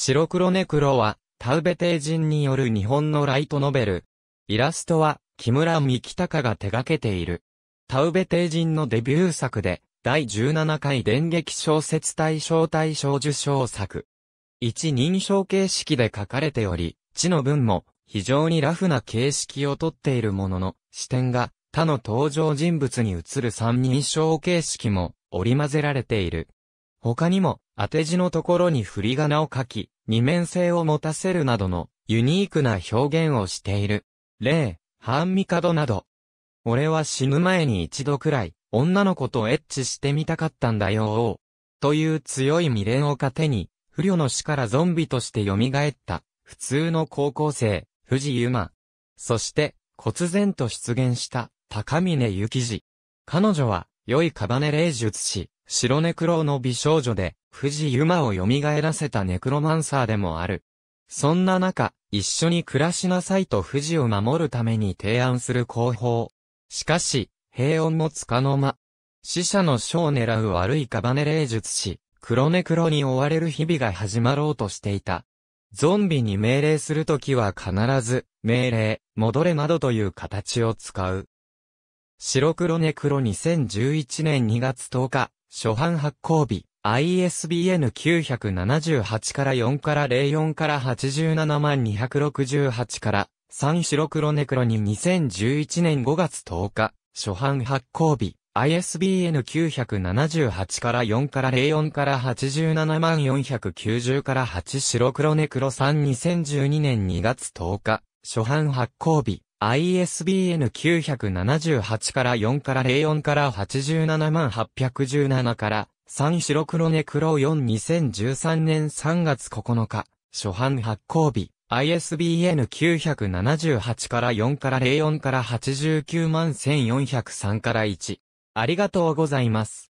白黒ネクロは、タウベ帝人による日本のライトノベル。イラストは、木村三木隆が手掛けている。タウベ帝人のデビュー作で、第17回電撃小説大賞大賞受賞作。一人称形式で書かれており、地の文も、非常にラフな形式をとっているものの、視点が、他の登場人物に映る三人称形式も、織り混ぜられている。他にも、当て字のところに振り仮名を書き、二面性を持たせるなどのユニークな表現をしている。例、ハンミカドなど。俺は死ぬ前に一度くらい、女の子とエッチしてみたかったんだよという強い未練を糧に、不慮の死からゾンビとして蘇った、普通の高校生、藤井馬。そして、忽然と出現した、高峰幸二。彼女は、良いカバネ霊術師、白ネクロの美少女で、藤ユマを蘇らせたネクロマンサーでもある。そんな中、一緒に暮らしなさいと藤を守るために提案する広報。しかし、平穏もつかの間。死者の書を狙う悪いカバネ霊術師、黒ネクロに追われる日々が始まろうとしていた。ゾンビに命令するときは必ず、命令、戻れなどという形を使う。白黒ネクロ2011年2月10日、初版発行日、ISBN 978から4から04から87万268から3白黒ネクロに2011年5月10日、初版発行日、ISBN 978から4から04から87万490から8白黒ネクロ3 2012年2月10日、初版発行日、ISBN 978から4から04から87万817から3白黒ネクロ4 2013年3月9日初版発行日 ISBN 978から4から04から89万1403から1ありがとうございます。